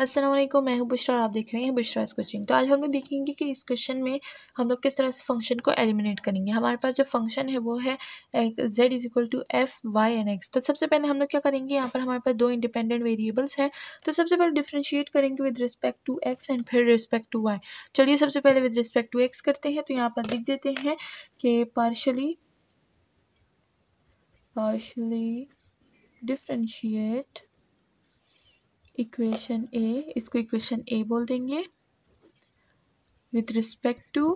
असलम मैं हूँ बुशरा और आप देख रहे हैं बुशराज कोचिंग तो आज हम लोग देखेंगे कि इस क्वेश्चन में हम लोग किस तरह से फंक्शन को एलिमिनेट करेंगे हमारे पास जो फंक्शन है वो है Z is equal to F Y N X तो सबसे पहले हम लोग क्या करेंगे यहाँ पर हमारे पास दो इंडिपेंडेंट वेरिएबल्स हैं तो सबसे पहले डिफ्रेंशिएट करेंगे with respect to X and फिर रिस्पेक्ट टू वाई चलिए सबसे पहले विद रिस्पेक्ट टू एक्स करते हैं तो यहाँ पर लिख देते हैं कि partially partially differentiate equation A इसको इक्वेशन ए बोल देंगे with respect to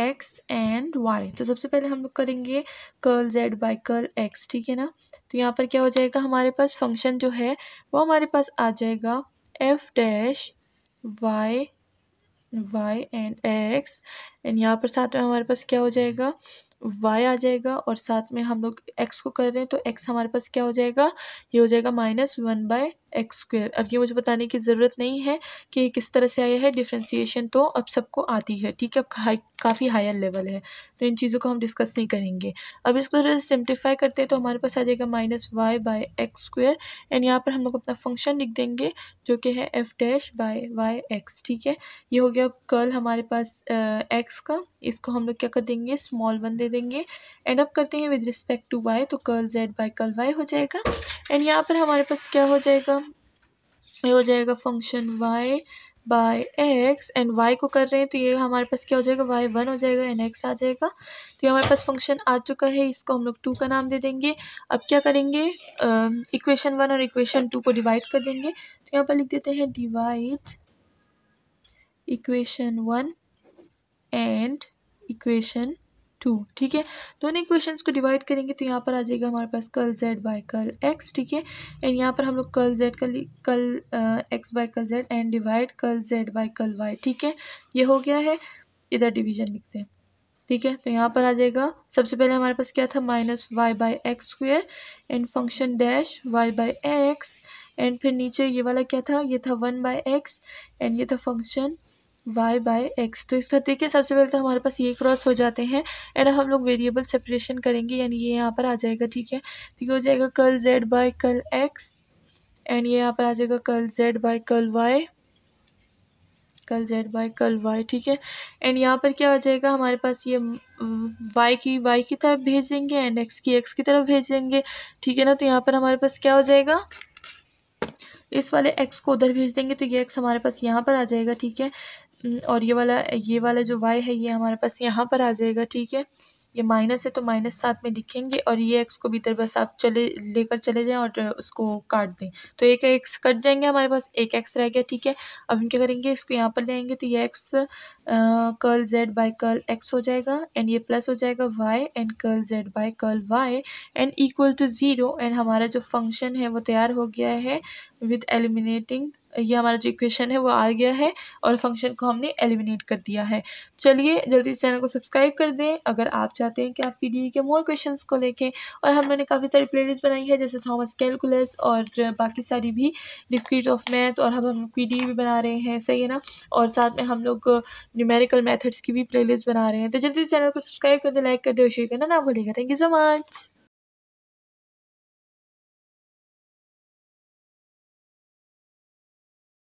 X and Y तो सबसे पहले हम लोग करेंगे curl Z by curl X ठीक है ना तो यहाँ पर क्या हो जाएगा हमारे पास फंक्शन जो है वो हमारे पास आ जाएगा F dash Y Y and X and यहाँ पर साथ में हमारे पास क्या हो जाएगा वाई आ जाएगा और साथ में हम लोग एक्स को कर रहे हैं तो एक्स हमारे पास क्या हो जाएगा ये हो जाएगा minus one by X square अब ये मुझे बताने की ज़रूरत नहीं है कि किस तरह से आया है डिफ्रेंसीशन तो अब सबको आती है ठीक है अब हाई काफ़ी हायर लेवल है तो इन चीज़ों को हम डिस्कस नहीं करेंगे अब इसको जरा सिम्प्लीफाई करते हैं तो हमारे पास आ जाएगा minus Y by X square and यहाँ पर हम लोग अपना फंक्शन लिख देंगे जो कि है F dash by Y X ठीक है ये हो गया अब कर्ल हमारे पास एक्स का इसको हम लोग क्या कर देंगे स्मॉल वन दे देंगे एंड अब करते हैं विद रिस्पेक्ट टू वाई तो curl Z by curl Y हो जाएगा एंड यहाँ पर हमारे पास क्या हो जाएगा ये हो जाएगा function Y by X and Y को कर रहे हैं तो ये हमारे पास क्या हो जाएगा वाई वन हो जाएगा एंड एक्स आ जाएगा तो ये हमारे पास फंक्शन आ चुका है इसको हम लोग टू का नाम दे देंगे अब क्या करेंगे इक्वेशन वन और इक्वेशन टू को डिवाइड कर देंगे तो यहाँ पर लिख देते हैं divide equation one and equation two ठीक है दोनों तो इक्वेशन को डिवाइड करेंगे तो यहाँ पर आ जाएगा हमारे पास कल जेड बाय कल एक्स ठीक है एंड यहाँ पर हम लोग कल Z curl curl X by curl Z and divide curl Z by curl Y ठीक है ये हो गया है इधर डिवीजन लिखते हैं ठीक है तो यहाँ पर आ जाएगा सबसे पहले हमारे पास क्या था minus Y by X square and function dash Y by X and फिर नीचे ये वाला क्या था ये था वन बाय एक्स एंड ये था फंक्शन वाई बाय एक्स तो इसका देखिए सबसे पहले तो हमारे पास ये क्रॉस हो जाते हैं एंड हम लोग वेरिएबल सेपरेशन करेंगे यानी ये यहाँ पर आ जाएगा ठीक है तो ये हो जाएगा curl Z by curl X and ये यहाँ पर आ जाएगा curl Z by curl Y curl Z by curl Y ठीक है एंड यहाँ पर क्या हो जाएगा हमारे पास ये वाई mm, की वाई की तरफ भेज देंगे एंड एक्स की एक्स की तरफ भेज देंगे ठीक है ना तो यहाँ पर हमारे पास क्या हो जाएगा इस वाले एक्स को उधर भेज देंगे तो ये एक्स हमारे पास यहाँ पर आ जाएगा ठीक है हम्म, और ये वाला ये वाला जो वाई है ये हमारे पास यहाँ पर आ जाएगा ठीक है ये माइनस है तो माइनस साथ में लिखेंगे और ये एक्स को भीतर बस आप चले लेकर चले जाएं और उसको काट दें तो एक एक्स कट जाएंगे हमारे पास एक एक्स रह गया ठीक है अब हम क्या करेंगे इसको यहाँ पर ले आएंगे तो ये X curl Z by curl X हो जाएगा एंड ये प्लस हो जाएगा Y and curl Z by curl Y and equal to zero and हमारा जो फंक्शन है वो तैयार हो गया है विद एलिमिनेटिंग ये हमारा जो इक्वेशन है वो आ गया है और फंक्शन को हमने एलिमिनेट कर दिया है चलिए जल्दी इस चैनल को सब्सक्राइब कर दें अगर आप चाहते हैं कि आप पी के मोर क्वेश्चन को देखें और हम लोगों ने काफ़ी सारी प्ले बनाई है जैसे थॉमस कैलकुलस और बाकी सारी भी डिस्क्रीट ऑफ मैथ और हम हम पी e भी बना रहे हैं सही है ना और साथ में हम लोग न्यूमेरिकल मैथड्स की भी प्ले बना रहे हैं तो जल्दी इस चैनल को सब्सक्राइब कर दें लाइक कर दें और शेयर करना ना भूलेगा थैंक यू सो मच